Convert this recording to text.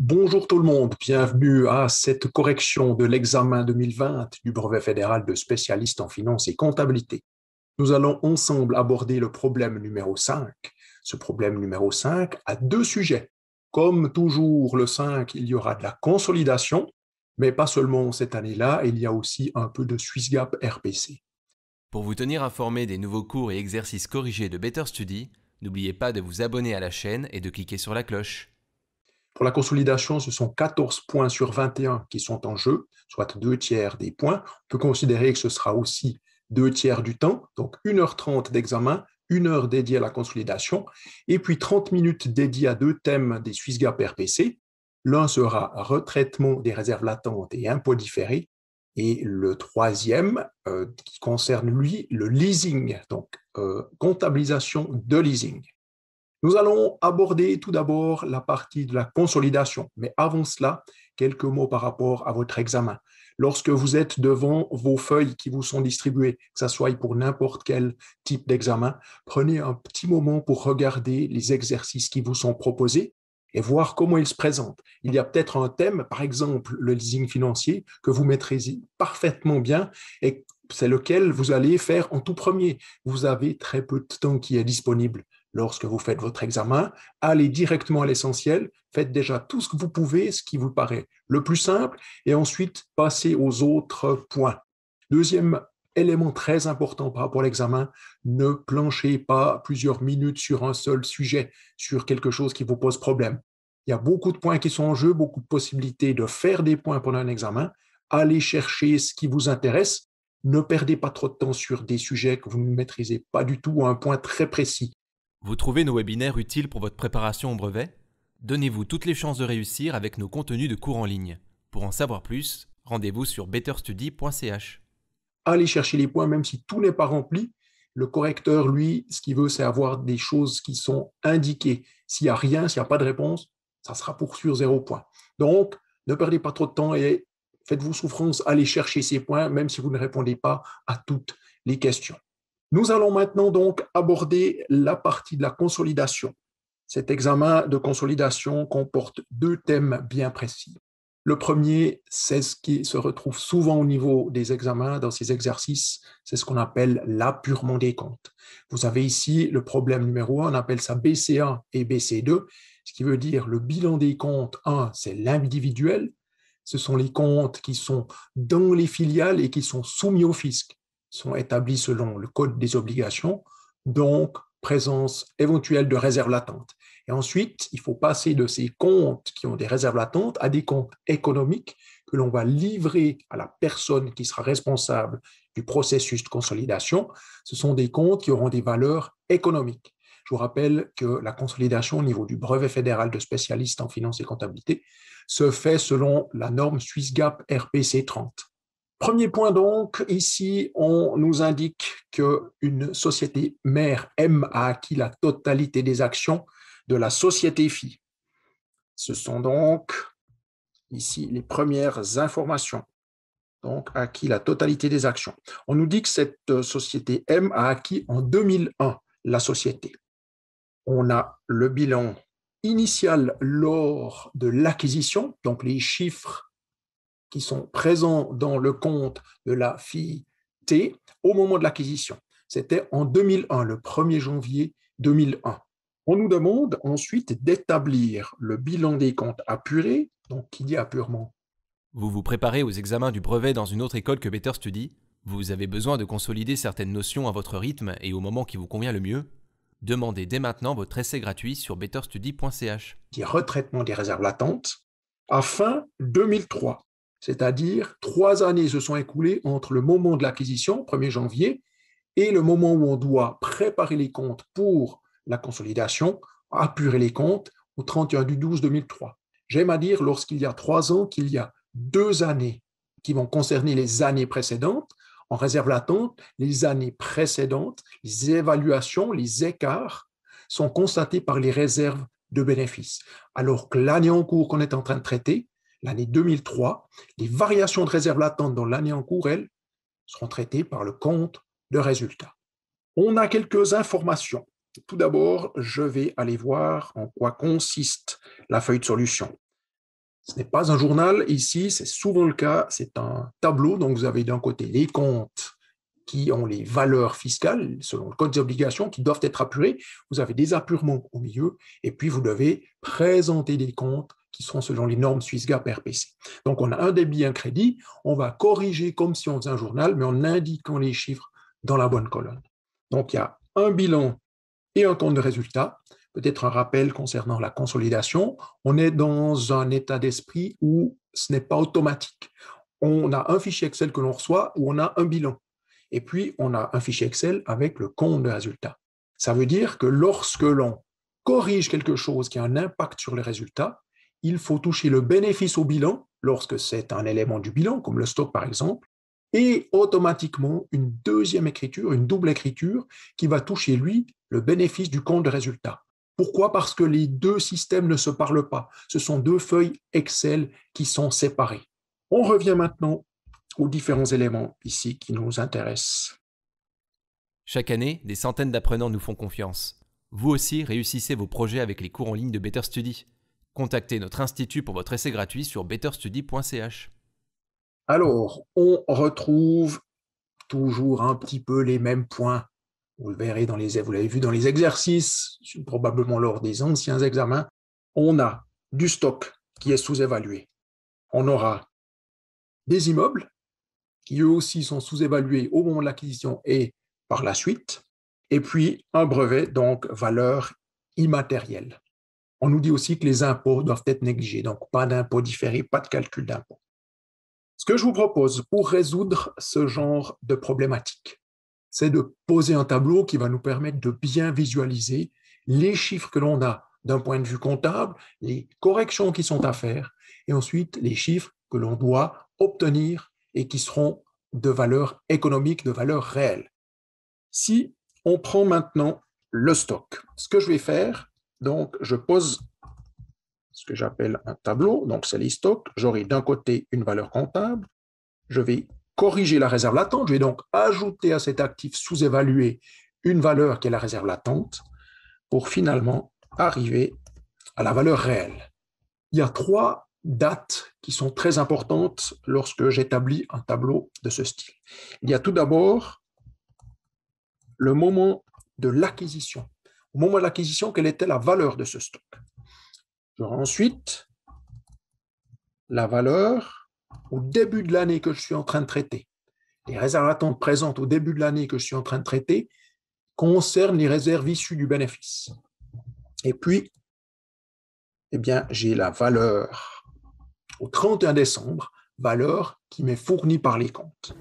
Bonjour tout le monde, bienvenue à cette correction de l'examen 2020 du brevet fédéral de spécialiste en finance et comptabilité. Nous allons ensemble aborder le problème numéro 5. Ce problème numéro 5 a deux sujets. Comme toujours, le 5, il y aura de la consolidation, mais pas seulement cette année-là, il y a aussi un peu de SwissGap RPC. Pour vous tenir informé des nouveaux cours et exercices corrigés de Better Study, n'oubliez pas de vous abonner à la chaîne et de cliquer sur la cloche. Pour la consolidation, ce sont 14 points sur 21 qui sont en jeu, soit deux tiers des points. On peut considérer que ce sera aussi deux tiers du temps, donc 1h30 d'examen, 1h dédiée à la consolidation, et puis 30 minutes dédiées à deux thèmes des gap RPC. L'un sera retraitement des réserves latentes et impôts différés, et le troisième euh, qui concerne, lui, le leasing, donc euh, comptabilisation de leasing. Nous allons aborder tout d'abord la partie de la consolidation, mais avant cela, quelques mots par rapport à votre examen. Lorsque vous êtes devant vos feuilles qui vous sont distribuées, que ce soit pour n'importe quel type d'examen, prenez un petit moment pour regarder les exercices qui vous sont proposés et voir comment ils se présentent. Il y a peut-être un thème, par exemple le leasing financier, que vous maîtrisez parfaitement bien et c'est lequel vous allez faire en tout premier. Vous avez très peu de temps qui est disponible lorsque vous faites votre examen, allez directement à l'essentiel, faites déjà tout ce que vous pouvez, ce qui vous paraît le plus simple, et ensuite passez aux autres points. Deuxième élément très important par rapport l'examen, ne planchez pas plusieurs minutes sur un seul sujet, sur quelque chose qui vous pose problème. Il y a beaucoup de points qui sont en jeu, beaucoup de possibilités de faire des points pendant un examen. Allez chercher ce qui vous intéresse. Ne perdez pas trop de temps sur des sujets que vous ne maîtrisez pas du tout ou un point très précis. Vous trouvez nos webinaires utiles pour votre préparation au brevet Donnez-vous toutes les chances de réussir avec nos contenus de cours en ligne. Pour en savoir plus, rendez-vous sur betterstudy.ch. Allez chercher les points, même si tout n'est pas rempli. Le correcteur, lui, ce qu'il veut, c'est avoir des choses qui sont indiquées. S'il n'y a rien, s'il n'y a pas de réponse, ça sera pour sûr zéro point. Donc, ne perdez pas trop de temps et faites-vous souffrance, allez chercher ces points, même si vous ne répondez pas à toutes les questions. Nous allons maintenant donc aborder la partie de la consolidation. Cet examen de consolidation comporte deux thèmes bien précis. Le premier, c'est ce qui se retrouve souvent au niveau des examens, dans ces exercices, c'est ce qu'on appelle l'apurement des comptes. Vous avez ici le problème numéro 1, on appelle ça BC1 et BC2, ce qui veut dire le bilan des comptes 1, c'est l'individuel, ce sont les comptes qui sont dans les filiales et qui sont soumis au fisc sont établis selon le Code des obligations, donc présence éventuelle de réserves latentes. Et ensuite, il faut passer de ces comptes qui ont des réserves latentes à des comptes économiques que l'on va livrer à la personne qui sera responsable du processus de consolidation. Ce sont des comptes qui auront des valeurs économiques. Je vous rappelle que la consolidation au niveau du brevet fédéral de spécialistes en finance et comptabilité se fait selon la norme Swissgap RPC 30. Premier point donc, ici, on nous indique qu'une société mère M a acquis la totalité des actions de la société fille. Ce sont donc ici les premières informations. Donc, acquis la totalité des actions. On nous dit que cette euh, société M a acquis en 2001 la société. On a le bilan initial lors de l'acquisition, donc les chiffres qui sont présents dans le compte de la fille T au moment de l'acquisition. C'était en 2001, le 1er janvier 2001. On nous demande ensuite d'établir le bilan des comptes apurés, donc qui dit apurement. Vous vous préparez aux examens du brevet dans une autre école que Better Study Vous avez besoin de consolider certaines notions à votre rythme et au moment qui vous convient le mieux Demandez dès maintenant votre essai gratuit sur betterstudy.ch. retraitement des réserves latentes à fin 2003. C'est-à-dire, trois années se sont écoulées entre le moment de l'acquisition, 1er janvier, et le moment où on doit préparer les comptes pour la consolidation, apurer les comptes au 31 du 12 2003. J'aime à dire, lorsqu'il y a trois ans, qu'il y a deux années qui vont concerner les années précédentes, en réserve latente, les années précédentes, les évaluations, les écarts sont constatés par les réserves de bénéfices. Alors que l'année en cours qu'on est en train de traiter, l'année 2003, les variations de réserve latente dans l'année en cours, elles, seront traitées par le compte de résultat. On a quelques informations. Tout d'abord, je vais aller voir en quoi consiste la feuille de solution. Ce n'est pas un journal ici, c'est souvent le cas, c'est un tableau. Donc, vous avez d'un côté les comptes qui ont les valeurs fiscales selon le code des obligations qui doivent être apurées. Vous avez des apurements au milieu et puis vous devez présenter des comptes qui seront selon les normes SwissGap RPC. Donc on a un débit, un crédit, on va corriger comme si on faisait un journal, mais en indiquant les chiffres dans la bonne colonne. Donc il y a un bilan et un compte de résultat. Peut-être un rappel concernant la consolidation. On est dans un état d'esprit où ce n'est pas automatique. On a un fichier Excel que l'on reçoit où on a un bilan. Et puis, on a un fichier Excel avec le compte de résultat. Ça veut dire que lorsque l'on corrige quelque chose qui a un impact sur les résultats, il faut toucher le bénéfice au bilan lorsque c'est un élément du bilan, comme le stock par exemple, et automatiquement une deuxième écriture, une double écriture, qui va toucher, lui, le bénéfice du compte de résultat. Pourquoi Parce que les deux systèmes ne se parlent pas. Ce sont deux feuilles Excel qui sont séparées. On revient maintenant aux différents éléments ici qui nous intéressent. Chaque année, des centaines d'apprenants nous font confiance. Vous aussi, réussissez vos projets avec les cours en ligne de Better Study. Contactez notre institut pour votre essai gratuit sur betterstudy.ch. Alors, on retrouve toujours un petit peu les mêmes points. Vous le verrez dans les, vous l'avez vu dans les exercices, probablement lors des anciens examens. On a du stock qui est sous-évalué. On aura des immeubles qui eux aussi sont sous-évalués au moment de l'acquisition et par la suite. Et puis un brevet, donc valeur immatérielle. On nous dit aussi que les impôts doivent être négligés, donc pas d'impôts différés, pas de calcul d'impôts. Ce que je vous propose pour résoudre ce genre de problématique, c'est de poser un tableau qui va nous permettre de bien visualiser les chiffres que l'on a d'un point de vue comptable, les corrections qui sont à faire, et ensuite les chiffres que l'on doit obtenir et qui seront de valeur économique, de valeur réelle. Si on prend maintenant le stock, ce que je vais faire, donc, je pose ce que j'appelle un tableau, donc c'est les stocks. J'aurai d'un côté une valeur comptable. Je vais corriger la réserve latente. Je vais donc ajouter à cet actif sous-évalué une valeur qui est la réserve latente pour finalement arriver à la valeur réelle. Il y a trois dates qui sont très importantes lorsque j'établis un tableau de ce style. Il y a tout d'abord le moment de l'acquisition au moment de l'acquisition, quelle était la valeur de ce stock. J'aurai ensuite la valeur au début de l'année que je suis en train de traiter. Les réserves attentes présentes au début de l'année que je suis en train de traiter concernent les réserves issues du bénéfice. Et puis, eh bien, j'ai la valeur au 31 décembre, valeur qui m'est fournie par les comptes.